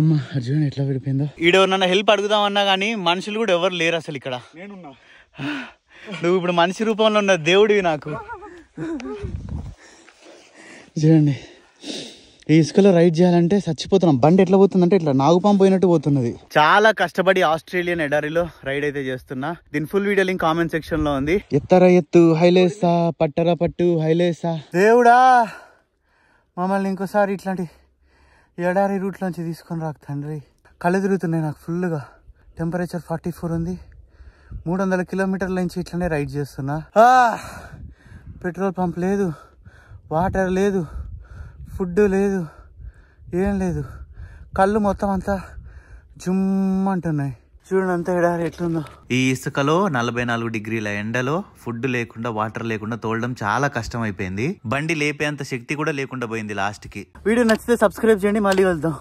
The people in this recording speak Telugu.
అమ్మా అర్జున్ ఎట్లా విడిపోయిందో ఈడెవరన్నా హెల్ప్ అడుగుదామన్నా కానీ మనుషులు కూడా ఎవరు లేరు అసలు ఇక్కడ నువ్వు ఇప్పుడు మనిషి రూపంలో ఉన్న దేవుడివి నాకు చూడండి ఈ ఇసుకలో రైడ్ చేయాలంటే చచ్చిపోతున్నాం బండి ఎట్లా పోతుందంటే ఇట్లా నాగుపాం పోయినట్టు పోతున్నది చాలా కష్టపడి ఆస్ట్రేలియన్ ఎడారిలో రైడ్ అయితే చేస్తున్నా దీని full video link comment section లో ఉంది ఎత్తర ఎత్తు హైలేసా పట్టర పట్టు హైలేసా దేవుడా మమ్మల్ని ఇంకోసారి ఇట్లాంటి ఎడారి రూట్ నుంచి తీసుకొని రాకు తండ్రి కళ్ళు తిరుగుతున్నాయి నాకు ఫుల్గా టెంపరేచర్ ఫార్టీ ఫోర్ ఉంది మూడు వందల కిలోమీటర్ల నుంచి ఇట్లనే రైడ్ చేస్తున్నా పెట్రోల్ పంప్ లేదు వాటర్ లేదు ఫుడ్ లేదు ఏం లేదు కళ్ళు మొత్తం అంతా జుమ్ అంటున్నాయి చూడండి అంతా ఎడారి ఎట్లుందో ఈ ఇసుకలో నలభై నాలుగు డిగ్రీల ఎండలో ఫుడ్ లేకుండా వాటర్ లేకుండా తోలడం చాలా కష్టం అయిపోయింది బండి లేపేంత శక్తి కూడా లేకుండా పోయింది లాస్ట్ కి వీడియో నచ్చితే సబ్స్క్రైబ్ చేయండి మళ్ళీ వెళ్దాం